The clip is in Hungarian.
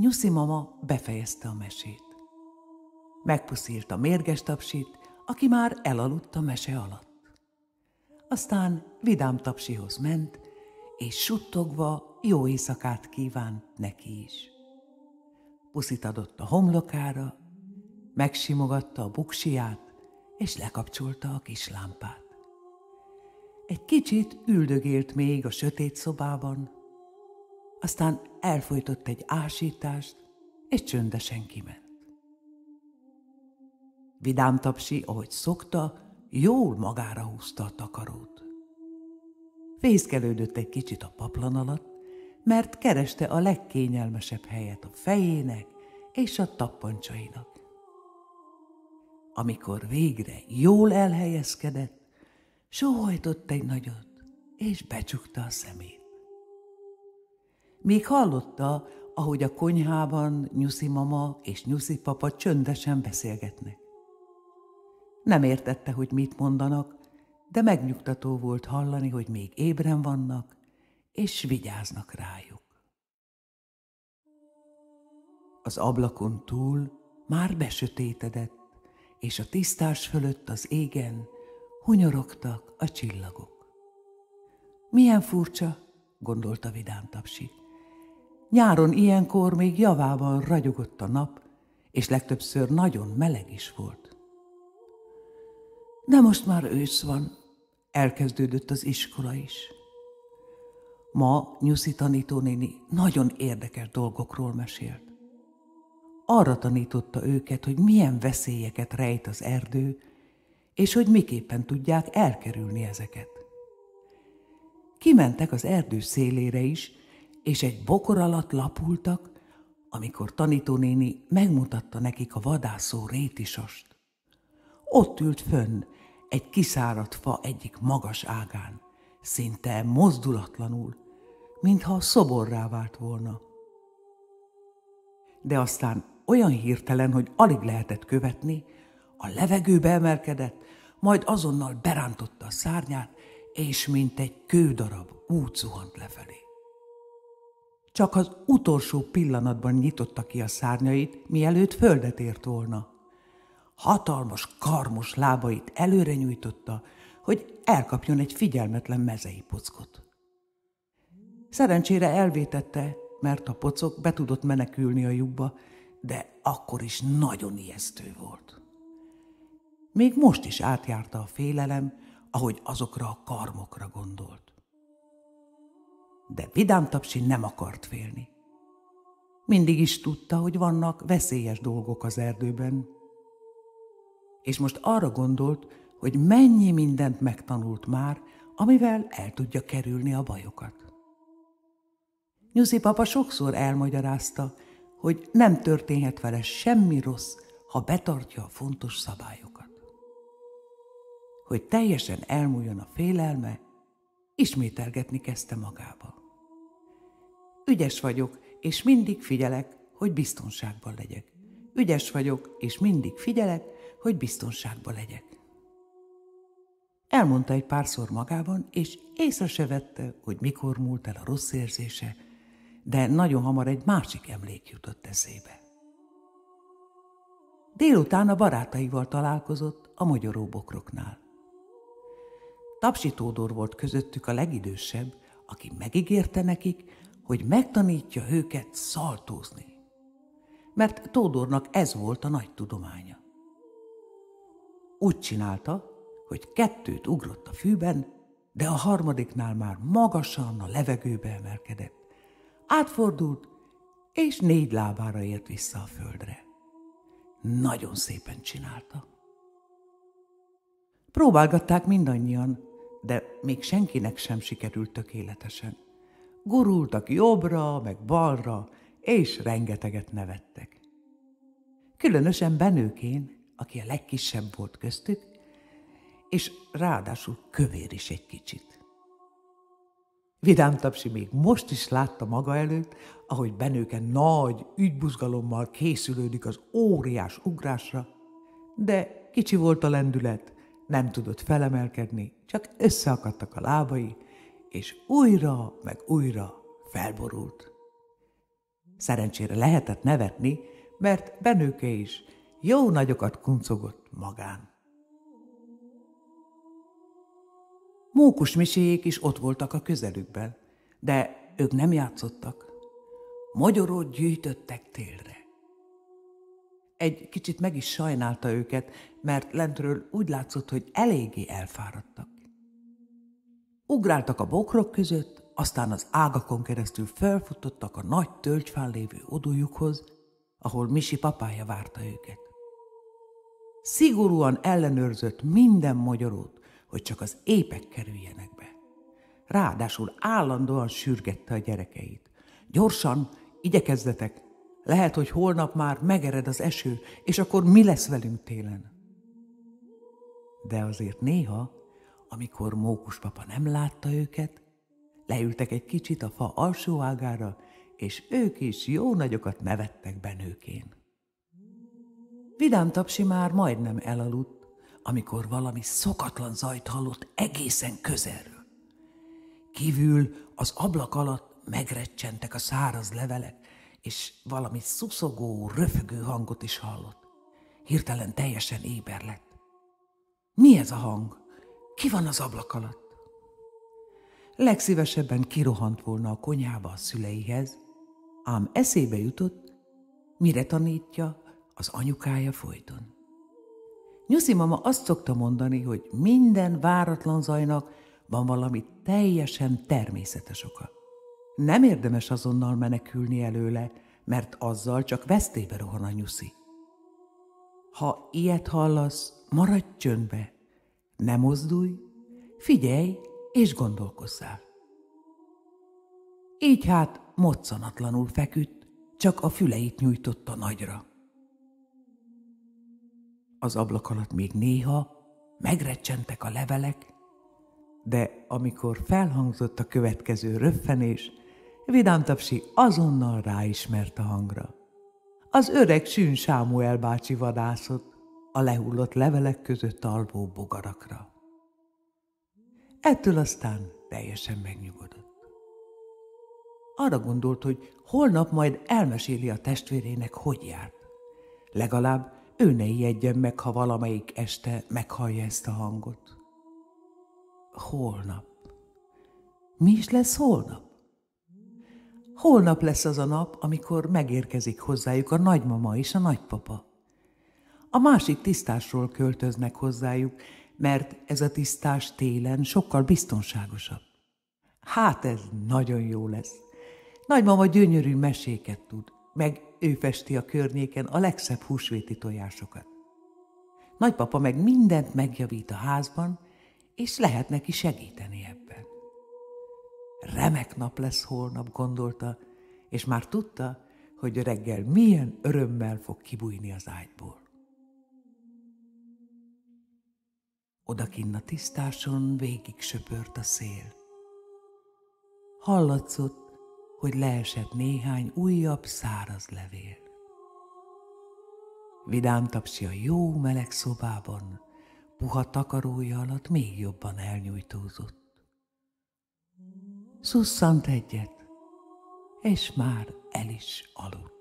Nyuszi mama befejezte a mesét. Megpuszírt a mérges tapsit, aki már elaludt a mese alatt. Aztán vidám tapsihoz ment, és suttogva jó éjszakát kívánt neki is. Puszit adott a homlokára, megsimogatta a buksiját, és lekapcsolta a kis lámpát. Egy kicsit üldögélt még a sötét szobában, aztán elfolytott egy ásítást, és csöndesen kiment. Vidám tapsi, ahogy szokta, jól magára húzta a takarót. Fészkelődött egy kicsit a paplan alatt, mert kereste a legkényelmesebb helyet a fejének és a tappancsainak. Amikor végre jól elhelyezkedett, sóhajtott egy nagyot, és becsukta a szemét. Még hallotta, ahogy a konyhában Nyuszi mama és Nyuszi papa csöndesen beszélgetnek. Nem értette, hogy mit mondanak, de megnyugtató volt hallani, hogy még ébren vannak, és vigyáznak rájuk. Az ablakon túl már besötétedett, és a tisztás fölött az égen hunyorogtak a csillagok. Milyen furcsa, gondolta vidám tapsik. Nyáron ilyenkor még javában ragyogott a nap, és legtöbbször nagyon meleg is volt. De most már ősz van, elkezdődött az iskola is. Ma Nyuszi tanítónéni nagyon érdekes dolgokról mesélt. Arra tanította őket, hogy milyen veszélyeket rejt az erdő, és hogy miképpen tudják elkerülni ezeket. Kimentek az erdő szélére is, és egy bokor alatt lapultak, amikor tanítónéni megmutatta nekik a vadászó rétisast. Ott ült fönn, egy kiszáradt fa egyik magas ágán, szinte mozdulatlanul, mintha szoborrá vált volna. De aztán olyan hirtelen, hogy alig lehetett követni, a levegőbe emelkedett, majd azonnal berántotta a szárnyát, és mint egy kődarab úgy zuhant lefelé. Csak az utolsó pillanatban nyitotta ki a szárnyait, mielőtt földet ért volna. Hatalmas, karmos lábait előre nyújtotta, hogy elkapjon egy figyelmetlen mezei pockot. Szerencsére elvétette, mert a pocok be tudott menekülni a lyukba, de akkor is nagyon ijesztő volt. Még most is átjárta a félelem, ahogy azokra a karmokra gondolt de Vidám Tapsi nem akart félni. Mindig is tudta, hogy vannak veszélyes dolgok az erdőben. És most arra gondolt, hogy mennyi mindent megtanult már, amivel el tudja kerülni a bajokat. Nyuszi papa sokszor elmagyarázta, hogy nem történhet vele semmi rossz, ha betartja a fontos szabályokat. Hogy teljesen elmúljon a félelme, ismételgetni kezdte magába. Ügyes vagyok, és mindig figyelek, hogy biztonságban legyek. Ügyes vagyok, és mindig figyelek, hogy biztonságban legyek. Elmondta egy párszor magában, és észre se vette, hogy mikor múlt el a rossz érzése, de nagyon hamar egy másik emlék jutott eszébe. Délután a barátaival találkozott a magyaró bokroknál. Tapsi Tódor volt közöttük a legidősebb, aki megígérte nekik, hogy megtanítja őket szaltózni. Mert Tódornak ez volt a nagy tudománya. Úgy csinálta, hogy kettőt ugrott a fűben, de a harmadiknál már magasan a levegőbe emelkedett. Átfordult, és négy lábára ért vissza a földre. Nagyon szépen csinálta. Próbálgatták mindannyian, de még senkinek sem sikerült tökéletesen gurultak jobbra, meg balra, és rengeteget nevettek. Különösen Benőkén, aki a legkisebb volt köztük, és ráadásul kövér is egy kicsit. Vidám Tapsi még most is látta maga előtt, ahogy Benőke nagy ügybuzgalommal készülődik az óriás ugrásra, de kicsi volt a lendület, nem tudott felemelkedni, csak összeakadtak a lábai, és újra meg újra felborult. Szerencsére lehetett nevetni, mert Benőke is jó nagyokat kuncogott magán. Mókus miséjék is ott voltak a közelükben, de ők nem játszottak. Magyarót gyűjtöttek télre. Egy kicsit meg is sajnálta őket, mert lentről úgy látszott, hogy eléggé elfáradtak. Ugráltak a bokrok között, aztán az ágakon keresztül felfutottak a nagy tölgyfán lévő odújukhoz, ahol Misi papája várta őket. Szigorúan ellenőrzött minden magyarót, hogy csak az épek kerüljenek be. Ráadásul állandóan sürgette a gyerekeit. Gyorsan, igyekezzetek, lehet, hogy holnap már megered az eső, és akkor mi lesz velünk télen? De azért néha amikor Mókus papa nem látta őket, leültek egy kicsit a fa alsó ágára, és ők is jó nagyokat nevettek benőkén. Vidám tapsi már majdnem elaludt, amikor valami szokatlan zajt hallott egészen közelről. Kívül az ablak alatt megrecsentek a száraz levelek, és valami szuszogó, röfögő hangot is hallott. Hirtelen teljesen éber lett. Mi ez a hang? Ki van az ablak alatt? Legszívesebben kirohant volna a konyhába a szüleihez, ám eszébe jutott, mire tanítja az anyukája folyton. Nyuszi mama azt szokta mondani, hogy minden váratlan zajnak van valami teljesen természetes oka. Nem érdemes azonnal menekülni előle, mert azzal csak vesztébe rohan a nyuszi. Ha ilyet hallasz, maradj csöndbe, ne mozdulj, figyelj és gondolkozzál. Így hát moccanatlanul feküdt, csak a füleit nyújtotta nagyra. Az ablak alatt még néha megrecsentek a levelek, de amikor felhangzott a következő röffenés, Vidám Tapsi azonnal ráismert a hangra. Az öreg Sűn Sámuel bácsi vadászott, a lehullott levelek között alvó bogarakra. Ettől aztán teljesen megnyugodott. Arra gondolt, hogy holnap majd elmeséli a testvérének, hogy járt. Legalább ő ne ijedjen meg, ha valamelyik este meghallja ezt a hangot. Holnap. Mi is lesz holnap? Holnap lesz az a nap, amikor megérkezik hozzájuk a nagymama és a nagypapa a másik tisztásról költöznek hozzájuk, mert ez a tisztás télen sokkal biztonságosabb. Hát ez nagyon jó lesz. Nagymama gyönyörű meséket tud, meg ő festi a környéken a legszebb húsvéti tojásokat. Nagypapa meg mindent megjavít a házban, és lehet neki segíteni ebben. Remek nap lesz holnap, gondolta, és már tudta, hogy reggel milyen örömmel fog kibújni az ágyból. Odakinn a tisztáson végig söpört a szél. Hallatszott, hogy leesett néhány újabb száraz levél. Vidám tapsi a jó meleg szobában, puha takarója alatt még jobban elnyújtózott. Szusszant egyet, és már el is aludt.